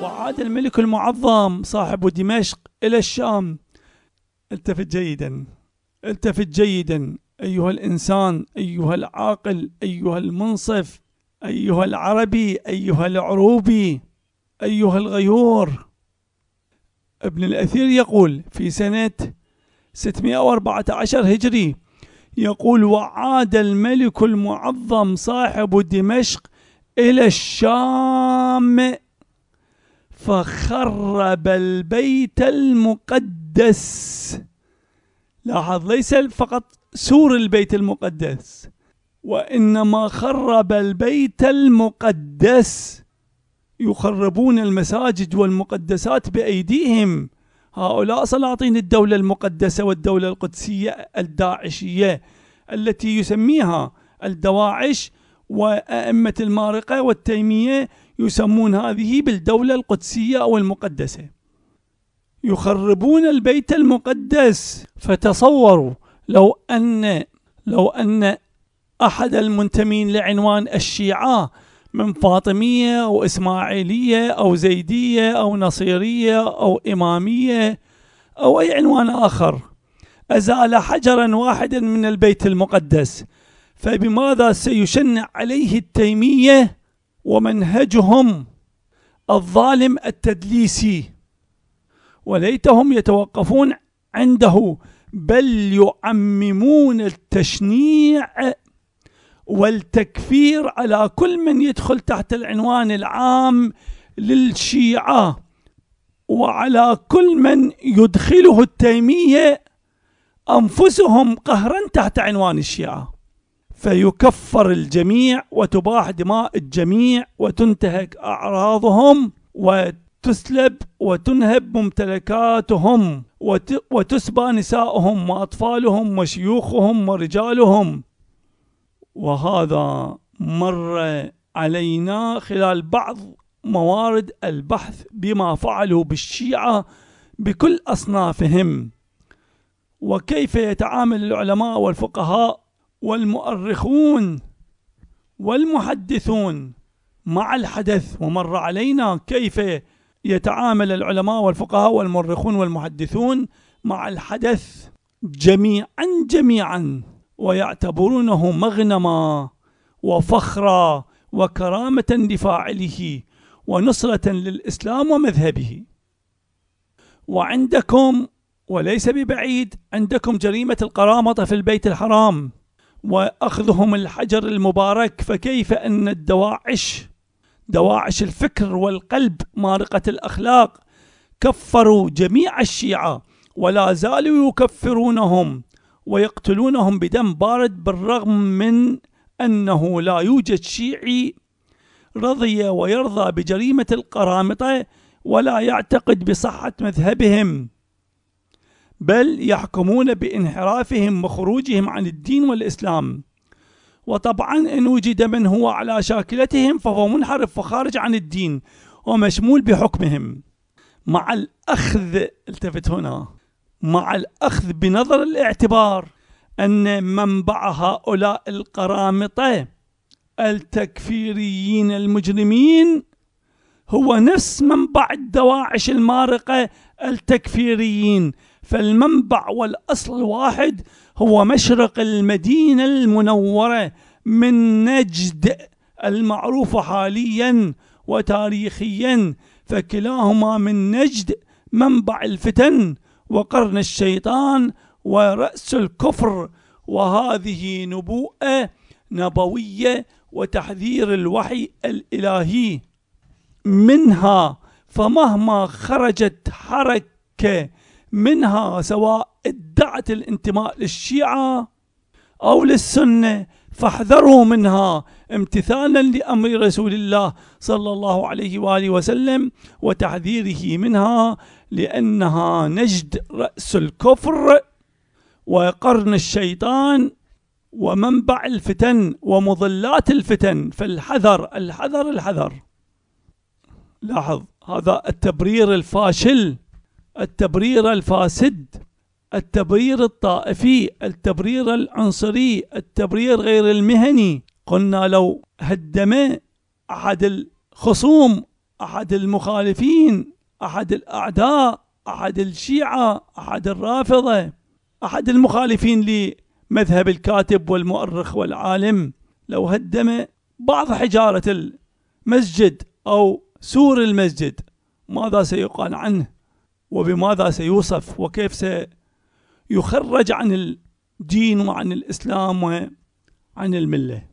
وعاد الملك المعظم صاحب دمشق إلى الشام التفت جيدا التفت جيدا أيها الإنسان أيها العاقل أيها المنصف أيها العربي أيها العروبي أيها الغيور ابن الأثير يقول في سنة 614 هجري يقول وعاد الملك المعظم صاحب دمشق إلى الشام فخرب البيت المقدس لاحظ ليس فقط سور البيت المقدس وانما خرب البيت المقدس يخربون المساجد والمقدسات بايديهم هؤلاء سلاطين الدوله المقدسه والدوله القدسيه الداعشيه التي يسميها الدواعش وأئمة المارقة والتيمية يسمون هذه بالدولة القدسية أو المقدسة يخربون البيت المقدس فتصوروا لو أن لو أن أحد المنتمين لعنوان الشيعة من فاطمية أو إسماعيلية أو زيدية أو نصيرية أو إمامية أو أي عنوان آخر أزال حجرا واحدا من البيت المقدس فبماذا سيشنع عليه التيمية ومنهجهم الظالم التدليسي وليتهم يتوقفون عنده بل يعممون التشنيع والتكفير على كل من يدخل تحت العنوان العام للشيعة وعلى كل من يدخله التيمية أنفسهم قهرا تحت عنوان الشيعة فيكفر الجميع وتباح دماء الجميع وتنتهك أعراضهم وتسلب وتنهب ممتلكاتهم وتسبى نساؤهم وأطفالهم وشيوخهم ورجالهم وهذا مر علينا خلال بعض موارد البحث بما فعلوا بالشيعة بكل أصنافهم وكيف يتعامل العلماء والفقهاء والمؤرخون والمحدثون مع الحدث ومر علينا كيف يتعامل العلماء والفقهاء والمؤرخون والمحدثون مع الحدث جميعا جميعا ويعتبرونه مغنما وفخرا وكرامة لفاعله ونصرة للإسلام ومذهبه وعندكم وليس ببعيد عندكم جريمة القرامطة في البيت الحرام واخذهم الحجر المبارك فكيف ان الدواعش دواعش الفكر والقلب مارقه الاخلاق كفروا جميع الشيعه ولا زالوا يكفرونهم ويقتلونهم بدم بارد بالرغم من انه لا يوجد شيعي رضي ويرضى بجريمه القرامطه ولا يعتقد بصحه مذهبهم بل يحكمون بانحرافهم وخروجهم عن الدين والإسلام وطبعا إن وجد من هو على شاكلتهم فهو منحرف وخارج عن الدين ومشمول بحكمهم مع الأخذ التفت هنا مع الأخذ بنظر الاعتبار أن منبع هؤلاء القرامطة التكفيريين المجرمين هو نفس منبع الدواعش المارقة التكفيريين فالمنبع والأصل الواحد هو مشرق المدينة المنورة من نجد المعروفة حاليا وتاريخيا فكلاهما من نجد منبع الفتن وقرن الشيطان ورأس الكفر وهذه نبوءة نبوية وتحذير الوحي الإلهي منها فمهما خرجت حركة منها سواء ادعت الانتماء للشيعة أو للسنة فاحذروا منها امتثالا لأمر رسول الله صلى الله عليه وآله وسلم وتحذيره منها لأنها نجد رأس الكفر وقرن الشيطان ومنبع الفتن ومضلات الفتن فالحذر الحذر الحذر لاحظ هذا التبرير الفاشل التبرير الفاسد التبرير الطائفي التبرير العنصري التبرير غير المهني قلنا لو هدم أحد الخصوم أحد المخالفين أحد الأعداء أحد الشيعة أحد الرافضة أحد المخالفين لمذهب الكاتب والمؤرخ والعالم لو هدم بعض حجارة المسجد أو سور المسجد ماذا سيقال عنه وبماذا سيوصف وكيف سيخرج عن الدين وعن الإسلام وعن الملة